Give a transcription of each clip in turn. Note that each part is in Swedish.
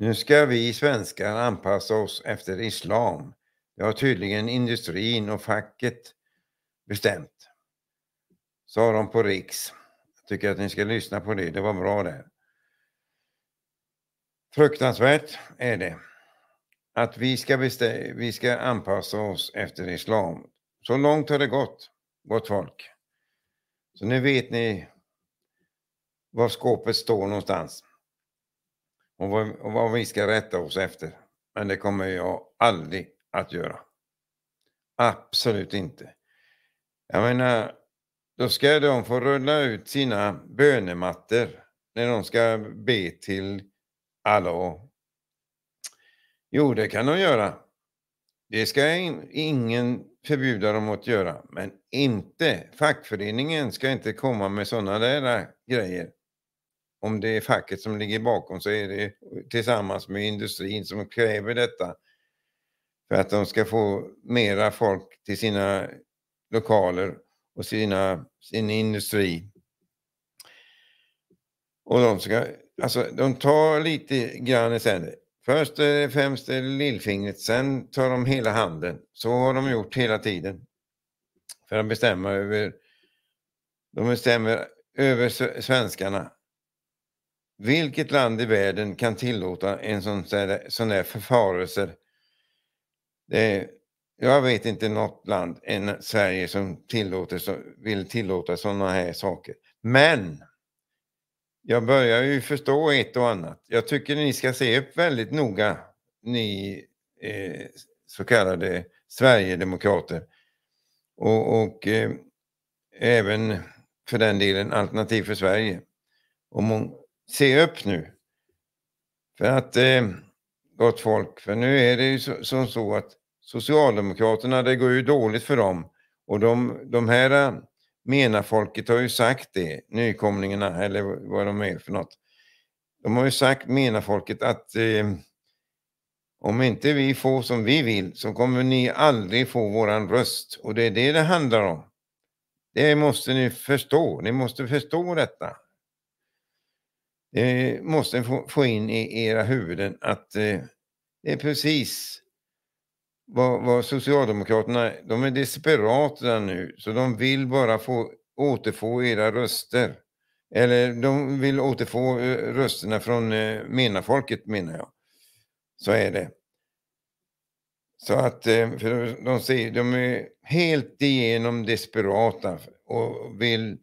Nu ska vi svenskar anpassa oss efter islam. Det har tydligen industrin och facket bestämt. Sa de på Riks. Jag tycker att ni ska lyssna på det, det var bra det. Fruktansvärt är det att vi ska, vi ska anpassa oss efter islam. Så långt har det gått, gott folk. Så nu vet ni var skåpet står någonstans och vad, och vad vi ska rätta oss efter. Men det kommer jag aldrig att göra. Absolut inte. Jag menar, då ska de få rulla ut sina bönemattor när de ska be till Allah. Jo, det kan de göra. Det ska ingen förbjuda dem att göra, men inte fackföreningen ska inte komma med sådana där grejer om det är facket som ligger bakom så är det tillsammans med industrin som kräver detta för att de ska få mera folk till sina lokaler och sina, sin industri. Och de, ska, alltså, de tar lite grann i sänder. Först främst lillfingret, sen tar de hela handen. Så har de gjort hela tiden. För att bestämma över... De bestämmer över svenskarna vilket land i världen kan tillåta en sån där, sån där förfarelse? Det, jag vet inte något land än Sverige som tillåter, vill tillåta sådana här saker. Men jag börjar ju förstå ett och annat. Jag tycker ni ska se upp väldigt noga, ni eh, så kallade Sverigedemokrater. Och, och eh, även för den delen Alternativ för Sverige. Om se upp nu. För att, eh, gott folk, för nu är det ju så, som så att Socialdemokraterna, det går ju dåligt för dem. Och de, de här eh, MENA-folket har ju sagt det, nykomlingarna eller vad de är för något. De har ju sagt, MENA-folket, att eh, om inte vi får som vi vill så kommer ni aldrig få våran röst. Och det är det det handlar om. Det måste ni förstå. Ni måste förstå detta eh, måste få, få, in i era huvuden att eh, det är precis vad, vad, Socialdemokraterna, de är desperata nu, så de vill bara få återfå era röster. Eller de vill återfå eh, rösterna från eh, MENA-folket menar jag. Så är det. Så att, eh, för de, säger, de är helt igenom desperata och vill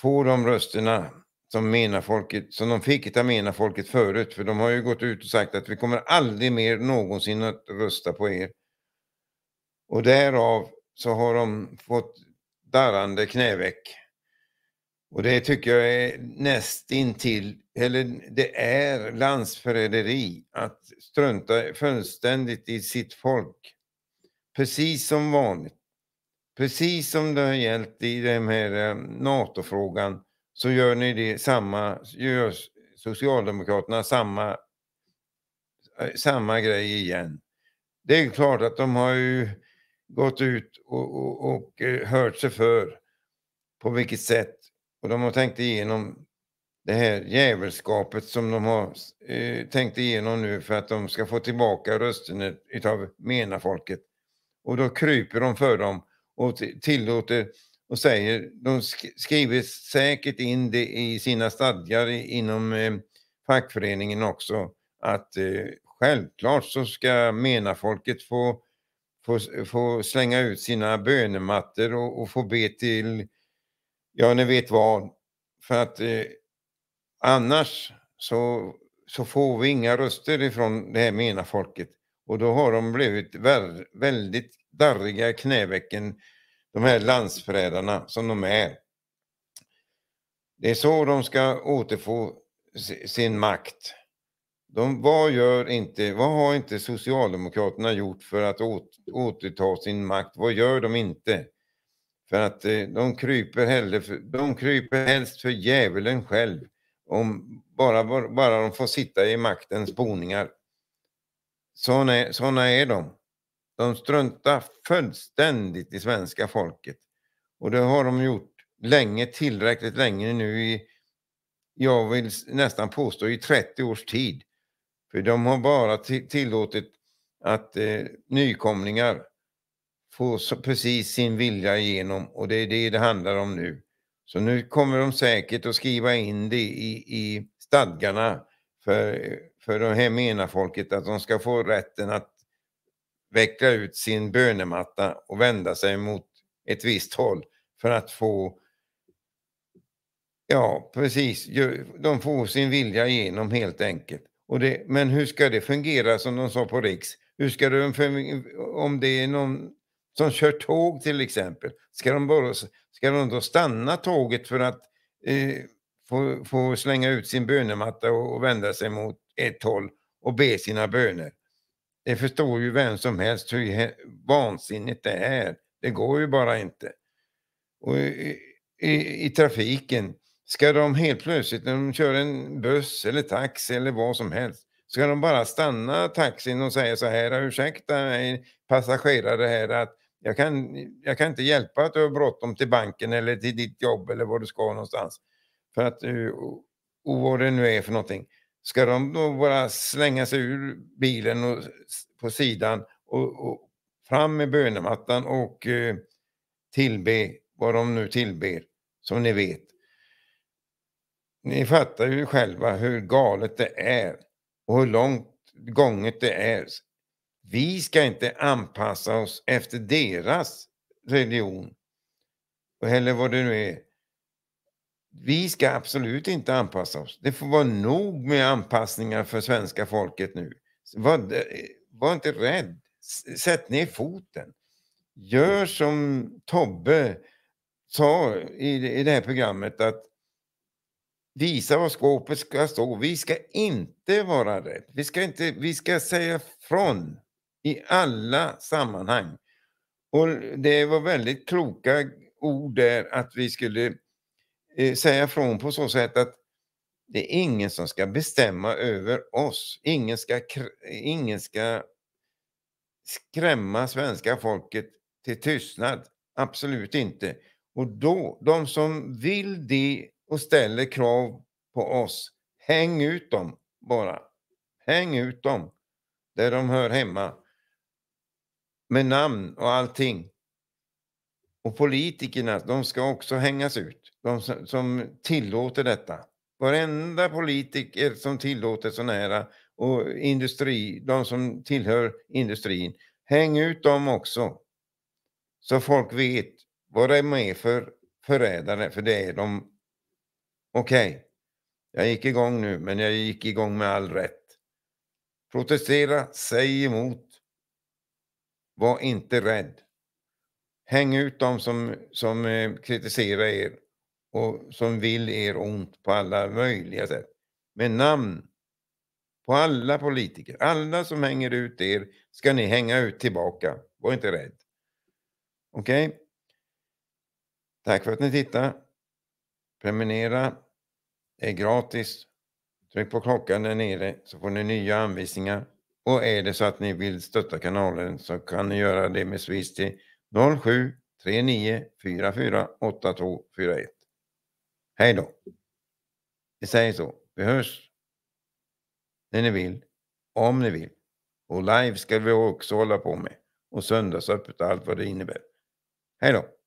få de rösterna som, menafolket, som de fick av menafolket förut. För de har ju gått ut och sagt att vi kommer aldrig mer någonsin att rösta på er. Och därav så har de fått darrande knäveck. Och det tycker jag är näst intill, eller det är landsförräderi att strunta fullständigt i sitt folk. Precis som vanligt. Precis som det har gällt i den här eh, NATO-frågan så gör ni det samma, gör Socialdemokraterna samma, eh, samma grej igen. Det är klart att de har ju gått ut och, och, och eh, hört sig för på vilket sätt och de har tänkt igenom det här jävelskapet som de har eh, tänkt igenom nu för att de ska få tillbaka rösterna utav menafolket. Och då kryper de för dem och tillåter och säger, de skriver säkert in det i sina stadgar inom eh, fackföreningen också, att eh, självklart så ska menafolket få, få, få slänga ut sina bönemattor och, och, få be till, ja ni vet vad, för att eh, annars så, så får vi inga röster ifrån det här menafolket. Och då har de blivit väldigt darriga i knävecken de här landsförrädarna som de är. Det är så de ska återfå sin makt. De, vad, gör inte, vad har inte Socialdemokraterna gjort för att återta sin makt? Vad gör de inte? För att eh, de kryper, hellre, de kryper helst för djävulen själv om bara, bara, bara de får sitta i maktens boningar. Såna, såna är de. De struntar fullständigt i svenska folket. Och det har de gjort länge, tillräckligt länge nu i, jag vill nästan påstå i 30 års tid. För de har bara tillåtit att eh, nykomlingar får precis sin vilja igenom och det är det det handlar om nu. Så nu kommer de säkert att skriva in det i, i stadgarna för, för det här menar folket att de ska få rätten att veckla ut sin bönematta och vända sig mot ett visst håll för att få Ja, precis. De får sin vilja igenom helt enkelt. Det, men hur ska det fungera som de sa på Riks? Hur ska de, om det är någon som kör tåg till exempel, ska de, bara, ska de då stanna tåget för att eh, få, få, slänga ut sin bönematta och, och, vända sig mot ett håll och be sina böner? Det förstår ju vem som helst hur vansinnigt det är. Det går ju bara inte. Och i, i, i trafiken, ska de helt plötsligt när de kör en buss eller taxi eller vad som helst, ska de bara stanna taxin och säga så här, ursäkta mig passagerare här att jag kan, jag kan inte hjälpa att du har bråttom till banken eller till ditt jobb eller var du ska någonstans. För att, och eh, vad det nu är för någonting. Ska de då bara slänga sig ur bilen och, på sidan och, och fram med bönemattan och eh, tillbe vad de nu tillber, som ni vet. Ni fattar ju själva hur galet det är och hur långt gånget det är. Vi ska inte anpassa oss efter deras religion, eller vad det nu är. Vi ska absolut inte anpassa oss. Det får vara nog med anpassningar för svenska folket nu. Var, var inte rädd. Sätt ner foten. Gör som Tobbe sa i, i det här programmet att visa var skåpet ska stå. Vi ska inte vara rädda. Vi ska, inte, vi ska säga från i alla sammanhang. Och Det var väldigt kloka ord där att vi skulle Eh, säga från på så sätt att det är ingen som ska bestämma över oss. Ingen ska, ingen ska skrämma svenska folket till tystnad. Absolut inte. Och då, de som vill det och ställer krav på oss, häng ut dem bara. Häng ut dem där de hör hemma. Med namn och allting. Och politikerna, de ska också hängas ut de som, som tillåter detta. Varenda politiker som tillåter sådana här och industri, de som tillhör industrin, häng ut dem också. Så folk vet vad de är för förrädare, för det är de. Okej, okay. jag gick igång nu, men jag gick igång med all rätt. Protestera, säg emot. Var inte rädd. Häng ut dem som, som eh, kritiserar er och som vill er ont på alla möjliga sätt. Med namn på alla politiker. Alla som hänger ut er ska ni hänga ut tillbaka. Var inte rädd. Okej? Okay? Tack för att ni tittade. Prenumerera. Det är gratis. Tryck på klockan där nere så får ni nya anvisningar. Och är det så att ni vill stötta kanalen så kan ni göra det med Swish till 07 39 44 8241. Hej då. Vi säger så. Vi hörs när ni vill, om ni vill. Och live ska vi också hålla på med. Och söndagsöppet och allt vad det innebär. Hej då.